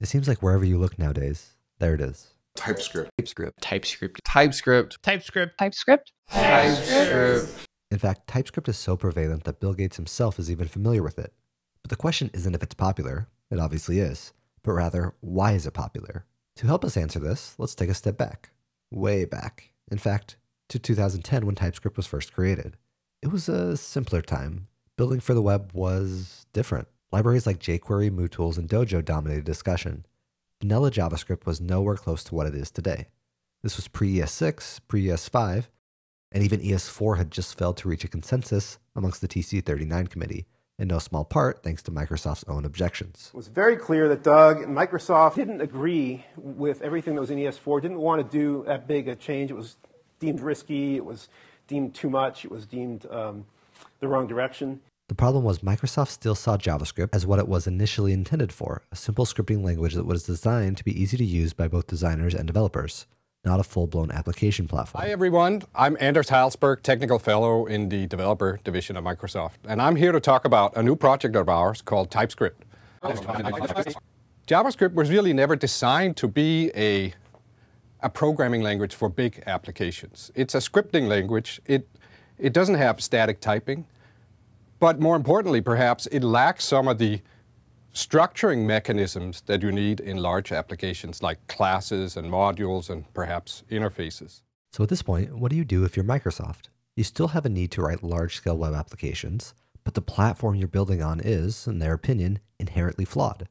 It seems like wherever you look nowadays, there it is. TypeScript. TypeScript. TypeScript. TypeScript. TypeScript. TypeScript. TypeScript. In fact, TypeScript is so prevalent that Bill Gates himself is even familiar with it. But the question isn't if it's popular, it obviously is, but rather, why is it popular? To help us answer this, let's take a step back. Way back. In fact, to 2010 when TypeScript was first created. It was a simpler time. Building for the web was different. Libraries like jQuery, MooTools, and Dojo dominated discussion. Vanilla JavaScript was nowhere close to what it is today. This was pre ES6, pre ES5, and even ES4 had just failed to reach a consensus amongst the TC39 committee, in no small part thanks to Microsoft's own objections. It was very clear that Doug and Microsoft didn't agree with everything that was in ES4, didn't want to do that big a change. It was deemed risky, it was deemed too much, it was deemed um, the wrong direction. The problem was Microsoft still saw JavaScript as what it was initially intended for, a simple scripting language that was designed to be easy to use by both designers and developers, not a full-blown application platform. Hi everyone, I'm Anders Halsberg, Technical Fellow in the Developer Division of Microsoft, and I'm here to talk about a new project of ours called TypeScript. JavaScript was really never designed to be a, a programming language for big applications. It's a scripting language. It, it doesn't have static typing. But more importantly, perhaps, it lacks some of the structuring mechanisms that you need in large applications like classes and modules and perhaps interfaces. So at this point, what do you do if you're Microsoft? You still have a need to write large scale web applications, but the platform you're building on is, in their opinion, inherently flawed.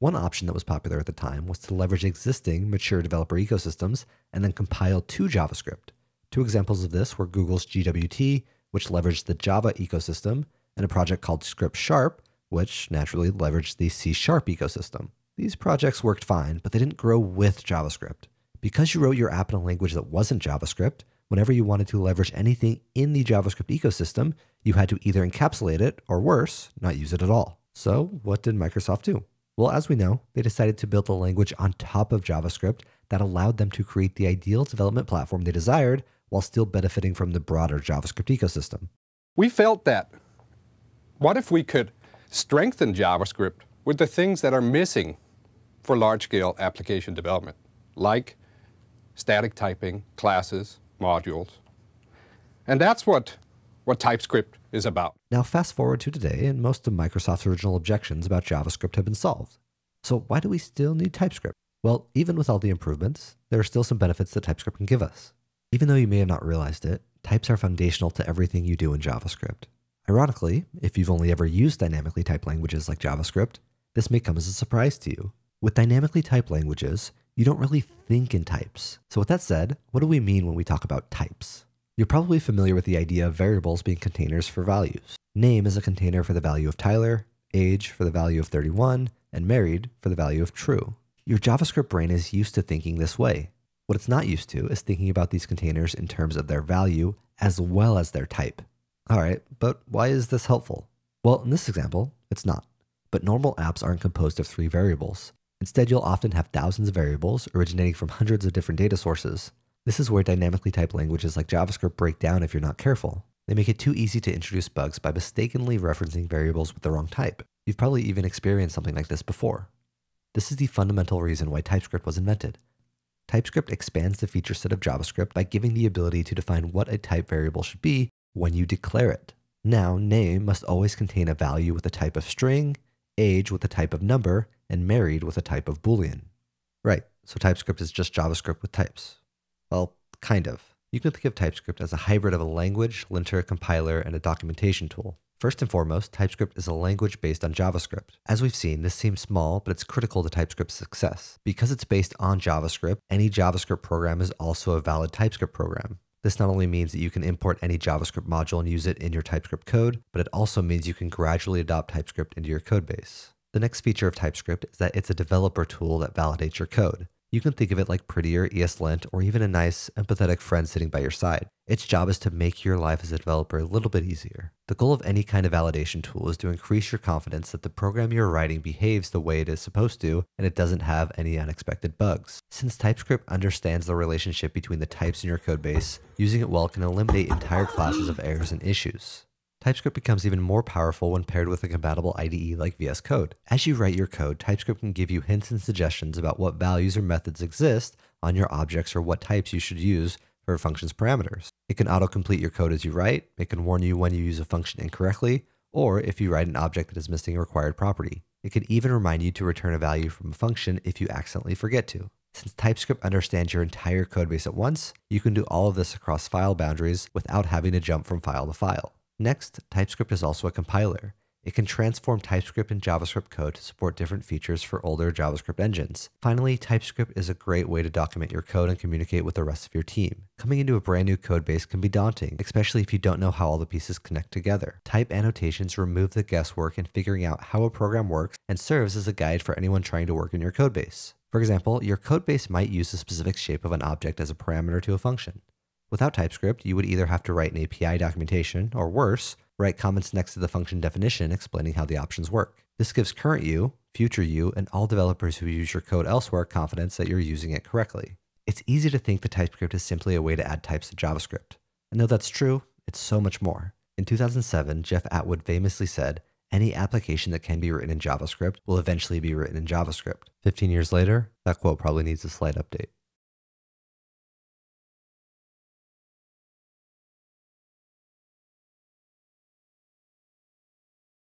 One option that was popular at the time was to leverage existing mature developer ecosystems and then compile to JavaScript. Two examples of this were Google's GWT which leveraged the Java ecosystem, and a project called Script Sharp, which naturally leveraged the C Sharp ecosystem. These projects worked fine, but they didn't grow with JavaScript. Because you wrote your app in a language that wasn't JavaScript, whenever you wanted to leverage anything in the JavaScript ecosystem, you had to either encapsulate it or worse, not use it at all. So, what did Microsoft do? Well, as we know, they decided to build a language on top of JavaScript that allowed them to create the ideal development platform they desired while still benefiting from the broader JavaScript ecosystem. We felt that. What if we could strengthen JavaScript with the things that are missing for large-scale application development, like static typing, classes, modules. And that's what, what TypeScript is about. Now fast forward to today, and most of Microsoft's original objections about JavaScript have been solved. So why do we still need TypeScript? Well, even with all the improvements, there are still some benefits that TypeScript can give us. Even though you may have not realized it, types are foundational to everything you do in JavaScript. Ironically, if you've only ever used dynamically typed languages like JavaScript, this may come as a surprise to you. With dynamically typed languages, you don't really think in types. So, with that said, what do we mean when we talk about types? You're probably familiar with the idea of variables being containers for values. Name is a container for the value of Tyler, age for the value of 31, and married for the value of true. Your JavaScript brain is used to thinking this way. What it's not used to is thinking about these containers in terms of their value as well as their type. All right, but why is this helpful? Well, in this example, it's not. But normal apps aren't composed of three variables. Instead, you'll often have thousands of variables originating from hundreds of different data sources. This is where dynamically typed languages like JavaScript break down if you're not careful. They make it too easy to introduce bugs by mistakenly referencing variables with the wrong type. You've probably even experienced something like this before. This is the fundamental reason why TypeScript was invented. TypeScript expands the feature set of JavaScript by giving the ability to define what a type variable should be when you declare it. Now, name must always contain a value with a type of string, age with a type of number, and married with a type of boolean. Right, so TypeScript is just JavaScript with types. Well, kind of. You can think of TypeScript as a hybrid of a language, linter, compiler, and a documentation tool. First and foremost, TypeScript is a language based on JavaScript. As we've seen, this seems small, but it's critical to TypeScript's success. Because it's based on JavaScript, any JavaScript program is also a valid TypeScript program. This not only means that you can import any JavaScript module and use it in your TypeScript code, but it also means you can gradually adopt TypeScript into your codebase. The next feature of TypeScript is that it's a developer tool that validates your code. You can think of it like Prettier, ESLint, or even a nice, empathetic friend sitting by your side. Its job is to make your life as a developer a little bit easier. The goal of any kind of validation tool is to increase your confidence that the program you're writing behaves the way it is supposed to and it doesn't have any unexpected bugs. Since TypeScript understands the relationship between the types in your codebase, using it well can eliminate entire classes of errors and issues. TypeScript becomes even more powerful when paired with a compatible IDE like VS Code. As you write your code, TypeScript can give you hints and suggestions about what values or methods exist on your objects or what types you should use for a function's parameters. It can autocomplete your code as you write, it can warn you when you use a function incorrectly, or if you write an object that is missing a required property. It can even remind you to return a value from a function if you accidentally forget to. Since TypeScript understands your entire codebase at once, you can do all of this across file boundaries without having to jump from file to file. Next, TypeScript is also a compiler. It can transform TypeScript and JavaScript code to support different features for older JavaScript engines. Finally, TypeScript is a great way to document your code and communicate with the rest of your team. Coming into a brand new code base can be daunting, especially if you don't know how all the pieces connect together. Type annotations remove the guesswork in figuring out how a program works and serves as a guide for anyone trying to work in your code base. For example, your codebase might use the specific shape of an object as a parameter to a function. Without TypeScript, you would either have to write an API documentation, or worse, write comments next to the function definition explaining how the options work. This gives current you, future you, and all developers who use your code elsewhere confidence that you're using it correctly. It's easy to think that TypeScript is simply a way to add types to JavaScript. And though that's true, it's so much more. In 2007, Jeff Atwood famously said, any application that can be written in JavaScript will eventually be written in JavaScript. 15 years later, that quote probably needs a slight update.